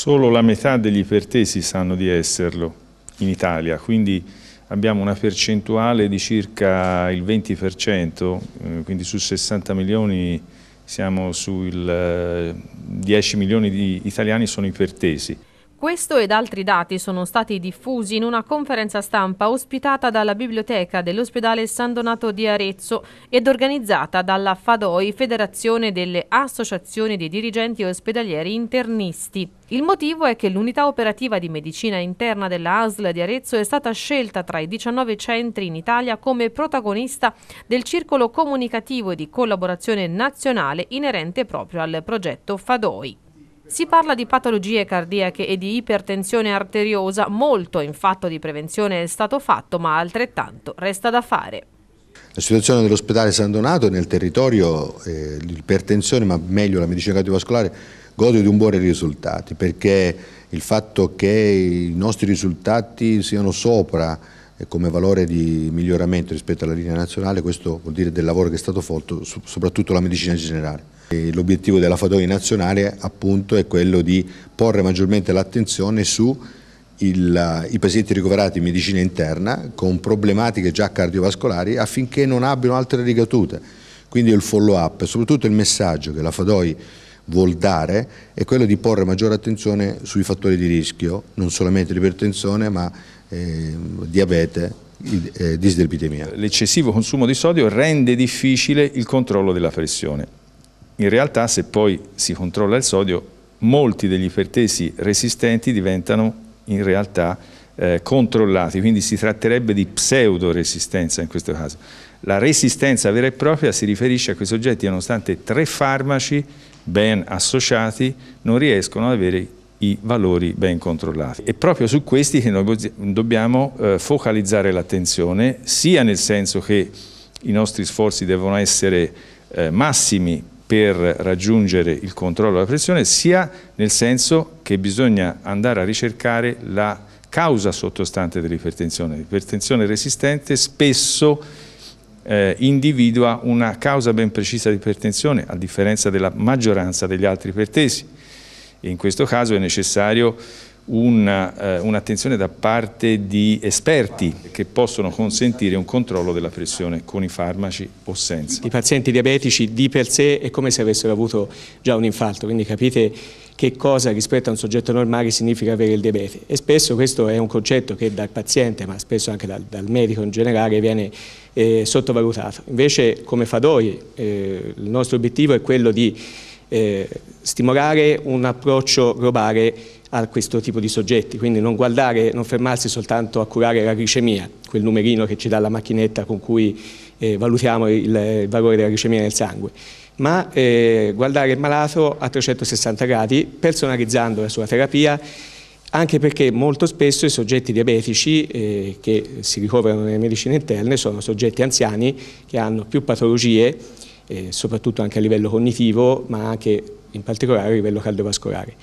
Solo la metà degli ipertesi sanno di esserlo in Italia, quindi abbiamo una percentuale di circa il 20%, eh, quindi su 60 milioni siamo sul 10 eh, milioni di italiani sono ipertesi. Questo ed altri dati sono stati diffusi in una conferenza stampa ospitata dalla biblioteca dell'ospedale San Donato di Arezzo ed organizzata dalla FADOI, Federazione delle Associazioni dei Dirigenti Ospedalieri Internisti. Il motivo è che l'unità operativa di medicina interna della ASL di Arezzo è stata scelta tra i 19 centri in Italia come protagonista del circolo comunicativo e di collaborazione nazionale inerente proprio al progetto FADOI. Si parla di patologie cardiache e di ipertensione arteriosa, molto in fatto di prevenzione è stato fatto, ma altrettanto resta da fare. La situazione dell'ospedale San Donato nel territorio, eh, l'ipertensione, ma meglio la medicina cardiovascolare, gode di un buon risultato, perché il fatto che i nostri risultati siano sopra come valore di miglioramento rispetto alla linea nazionale, questo vuol dire del lavoro che è stato fatto, soprattutto la medicina generale. L'obiettivo della Fadoi nazionale appunto è quello di porre maggiormente l'attenzione su il, i pazienti ricoverati in medicina interna con problematiche già cardiovascolari affinché non abbiano altre rigatute. Quindi il follow up, soprattutto il messaggio che la Fadoi vuol dare è quello di porre maggiore attenzione sui fattori di rischio, non solamente l'ipertensione ma Ehm, eh, diabete eh, dislipidemia. L'eccessivo consumo di sodio rende difficile il controllo della pressione. In realtà se poi si controlla il sodio, molti degli ipertesi resistenti diventano in realtà eh, controllati, quindi si tratterebbe di pseudoresistenza in questo caso. La resistenza vera e propria si riferisce a quei soggetti che nonostante tre farmaci ben associati non riescono ad avere i valori ben controllati. È proprio su questi che noi dobbiamo eh, focalizzare l'attenzione, sia nel senso che i nostri sforzi devono essere eh, massimi per raggiungere il controllo della pressione, sia nel senso che bisogna andare a ricercare la causa sottostante dell'ipertensione. L'ipertensione resistente spesso eh, individua una causa ben precisa di ipertensione, a differenza della maggioranza degli altri ipertesi. In questo caso è necessario eh, un'attenzione un da parte di esperti che possono consentire un controllo della pressione con i farmaci o senza. I pazienti diabetici di per sé è come se avessero avuto già un infarto, quindi capite che cosa rispetto a un soggetto normale significa avere il diabete e spesso questo è un concetto che dal paziente ma spesso anche dal, dal medico in generale viene eh, sottovalutato. Invece come fa eh, il nostro obiettivo è quello di eh, stimolare un approccio globale a questo tipo di soggetti, quindi non guardare, non fermarsi soltanto a curare la glicemia, quel numerino che ci dà la macchinetta con cui eh, valutiamo il, il, valore della glicemia nel sangue, ma eh, guardare il malato a 360 gradi, personalizzando la sua terapia, anche perché molto spesso i soggetti diabetici eh, che si ricoverano nelle medicine interne sono soggetti anziani che hanno più patologie eh, soprattutto anche a livello cognitivo, ma anche in particolare a livello cardiovascolare.